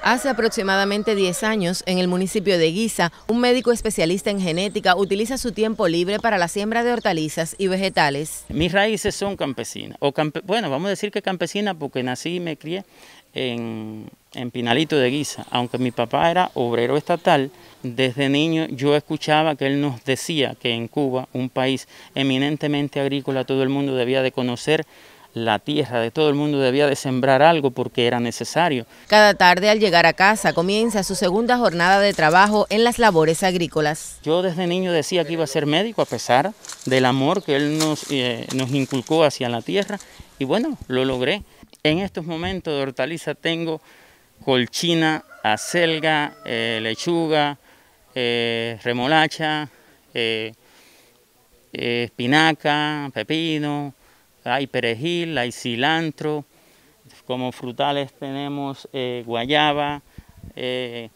Hace aproximadamente 10 años, en el municipio de Guisa, un médico especialista en genética utiliza su tiempo libre para la siembra de hortalizas y vegetales. Mis raíces son campesinas, o bueno, vamos a decir que campesina porque nací y me crié en, en Pinalito de Guisa. Aunque mi papá era obrero estatal, desde niño yo escuchaba que él nos decía que en Cuba, un país eminentemente agrícola, todo el mundo debía de conocer la tierra de todo el mundo debía de sembrar algo porque era necesario. Cada tarde al llegar a casa comienza su segunda jornada de trabajo en las labores agrícolas. Yo desde niño decía que iba a ser médico a pesar del amor que él nos, eh, inculcó hacia la tierra y bueno, lo logré. En estos momentos de hortaliza tengo colchina, acelga, eh, lechuga, eh, remolacha, espinaca, pepino, hay perejil, hay cilantro, como frutales tenemos eh, guayaba, eh,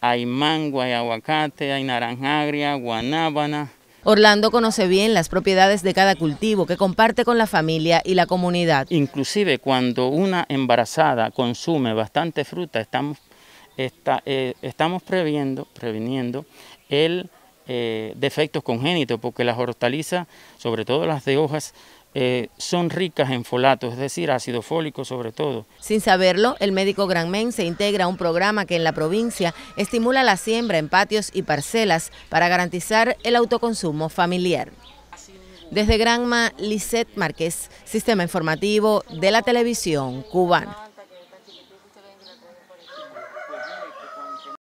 hay mango, hay aguacate, hay naranja agria, guanábana. Orlando conoce bien las propiedades de cada cultivo que comparte con la familia y la comunidad. Inclusive cuando una embarazada consume bastante fruta, estamos, está, eh, previniendo el defectos congénitos, porque las hortalizas, sobre todo las de hojas, eh, son ricas en folato, es decir, ácido fólico sobre todo. Sin saberlo, el médico Granmen se integra a un programa que en la provincia estimula la siembra en patios y parcelas para garantizar el autoconsumo familiar. Desde Granma, Lisette Márquez, Sistema Informativo de la Televisión Cubana.